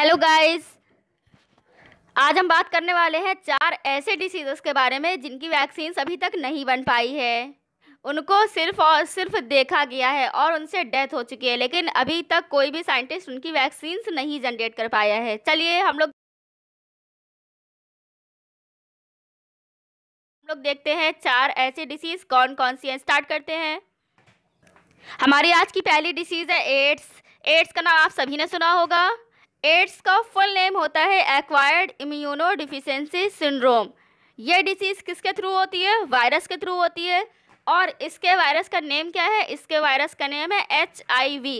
hello guys आज हम बात करने वाले हैं चार ऐसे डिसीज़ के बारे में जिनकी वैक्सीन अभी तक नहीं बन पाई है उनको सिर्फ और सिर्फ देखा गया है और उनसे डेथ हो चुकी है लेकिन अभी तक कोई भी साइंटिस्ट उनकी वैक्सीन नहीं जनरेट कर पाया है चलिए हम लोग हम लोग देखते हैं चार ऐसे डिसीज़ कौन कौन सी हैं स्टार्ट करते हैं हमारी आज की पहली डिसीज़ है एड्स एड्स का नाम आप सभी ने सुना होगा एड्स का फुल नेम होता है एक्वायर्ड इम्यूनो डिफिशेंसी सिंड्रोम ये डिसीज़ किसके थ्रू होती है वायरस के थ्रू होती है और इसके वायरस का नेम क्या है इसके वायरस का नेम है H I V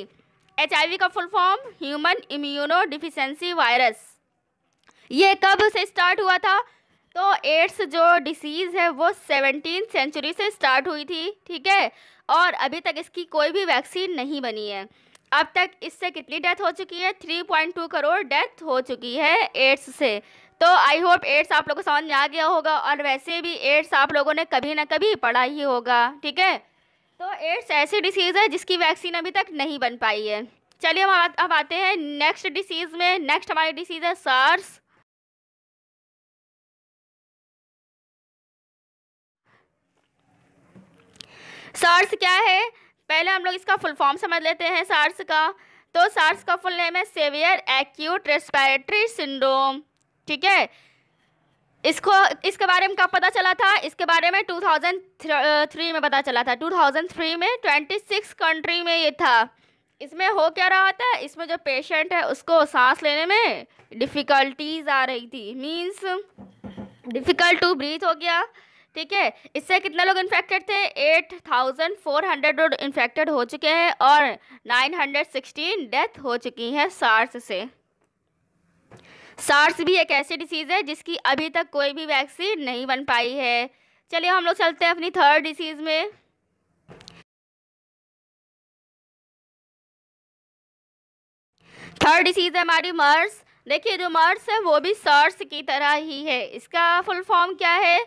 H I V का full form human immunodeficiency virus ये कब से स्टार्ट हुआ था तो एड्स जो डिसीज़ है वो सेवनटीन सेंचुरी से स्टार्ट हुई थी ठीक है और अभी तक इसकी कोई भी वैक्सीन नहीं बनी है अब तक इससे कितनी डेथ हो चुकी है 3.2 करोड़ डेथ हो चुकी है एड्स से तो आई होप एड्स आप लोगों को समझ में आ गया होगा और वैसे भी एड्स आप लोगों ने कभी ना कभी पढ़ा ही होगा ठीक है तो एड्स ऐसी डिसीज़ है जिसकी वैक्सीन अभी तक नहीं बन पाई है चलिए हम अब आते हैं नेक्स्ट डिसीज़ में नेक्स्ट हमारी डिसीज़ है सार्स सार्स क्या है पहले हम लोग इसका फुल फॉर्म समझ लेते हैं सार्स का तो सार्स का फुल नेम है सेवियर एक्यूट रेस्पायरेटरी सिंड्रोम ठीक है इसको इसके बारे में कब पता चला था इसके बारे में 2003 में पता चला था 2003 में 26 कंट्री में ये था इसमें हो क्या रहा था इसमें जो पेशेंट है उसको सांस लेने में डिफ़िकल्टीज आ रही थी मीन्स डिफ़िकल्ट टू ब्रीथ हो गया ठीक है इससे कितने लोग इन्फेक्टेड थे एट थाउजेंड फोर हंड्रेड लोग इन्फेक्टेड हो चुके हैं और नाइन हंड्रेड सिक्सटीन डेथ हो चुकी हैं सार्स से सार्स भी एक ऐसी डिसीज़ है जिसकी अभी तक कोई भी वैक्सीन नहीं बन पाई है चलिए हम लोग चलते हैं अपनी थर्ड डिसीज़ में थर्ड डिसीज़ है हमारी मर्स देखिए जो मर्स है वो भी सर्स की तरह ही है इसका फुल फॉर्म क्या है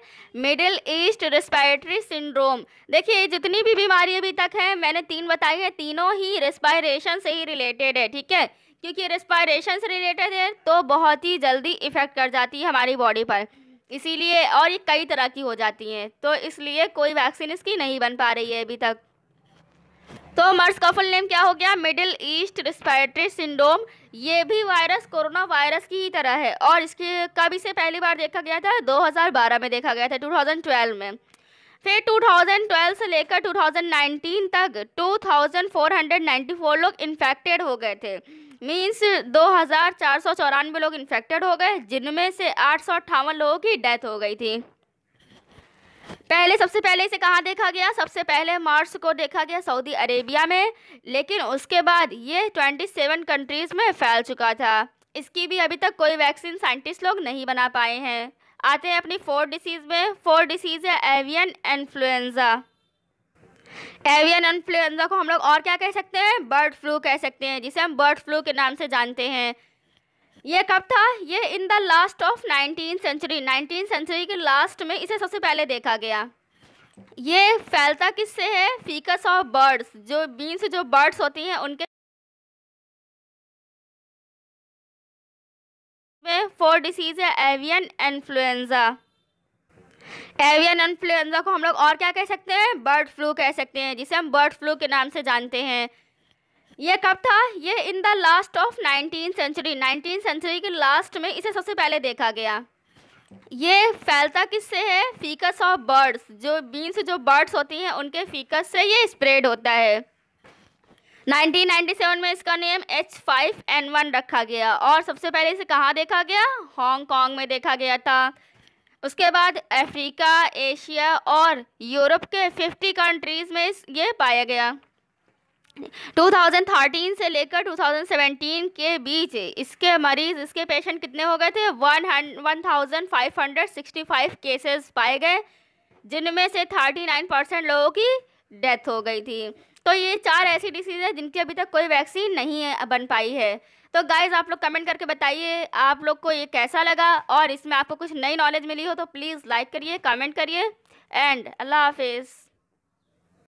मिडिल ईस्ट रेस्पायरेटरी सिंड्रोम देखिए जितनी भी बीमारी अभी तक है मैंने तीन बताई है तीनों ही रेस्पायरेशन से ही रिलेटेड है ठीक है क्योंकि रेस्पायरेशन से रिलेटेड है तो बहुत ही जल्दी इफ़ेक्ट कर जाती है हमारी बॉडी पर इसीलिए और ये कई तरह की हो जाती हैं तो इसलिए कोई वैक्सीन इसकी नहीं बन पा रही है अभी तक तो मर्स का फुल नेम क्या हो गया मिडिल ईस्ट रिस्पायरेटरी सिंड्रोम ये भी वायरस कोरोना वायरस की ही तरह है और इसके कब इसे पहली बार देखा गया था 2012 में देखा गया था 2012 में फिर 2012 से लेकर 2019 तक 2494 लोग इन्फेक्टेड हो गए थे मीन्स दो हज़ार लोग इन्फेक्टेड हो गए जिनमें से आठ लोगों की डेथ हो गई थी पहले सबसे पहले इसे कहाँ देखा गया सबसे पहले मार्स को देखा गया सऊदी अरेबिया में लेकिन उसके बाद ये ट्वेंटी सेवन कंट्रीज़ में फैल चुका था इसकी भी अभी तक कोई वैक्सीन साइंटिस्ट लोग नहीं बना पाए हैं आते हैं अपनी फोर डिसीज़ में फोर डिसीज़ है एवियन इन्फ्लुएंज़ा एवियन इन्फ्लुएंजा को हम लोग और क्या कह सकते हैं बर्ड फ्लू कह सकते हैं जिसे हम बर्ड फ्लू के नाम से जानते हैं ये कब था ये in the last of nineteen century nineteen century के लास्ट में इसे सबसे पहले देखा गया ये फैलता किससे है फीकस ऑफ बर्ड्स जो बीन जो बर्ड्स होती हैं उनके में फोर डिसीज है एवियन इन्फ्लुएंजा एवियन इन्फ्लुएंजा को हम लोग और क्या कह सकते हैं बर्ड फ्लू कह सकते हैं जिसे हम बर्ड फ्लू के नाम से जानते हैं ये कब था ये in the last of nineteen century nineteen century के लास्ट में इसे सबसे पहले देखा गया ये फैलता किससे है फीकस ऑफ बर्ड्स जो बीन्स जो बर्ड्स होती हैं उनके फीकस से ये स्प्रेड होता है 1997 में इसका नेम H5N1 रखा गया और सबसे पहले इसे कहाँ देखा गया हांगकांग में देखा गया था उसके बाद अफ्रीका एशिया और यूरोप के 50 कंट्रीज़ में ये पाया गया 2013 से लेकर 2017 के बीच इसके मरीज इसके पेशेंट कितने हो गए थे one one thousand five hundred sixty five cases पाए गए जिनमें से 39 परसेंट लोगों की डेथ हो गई थी तो ये चार ऐसी डिसीज़ है जिनकी अभी तक कोई वैक्सीन नहीं बन पाई है तो गाइज़ आप लोग कमेंट करके बताइए आप लोग को ये कैसा लगा और इसमें आपको कुछ नई नॉलेज मिली हो तो प्लीज़ लाइक करिए कमेंट करिए एंड अल्लाह हाफिज़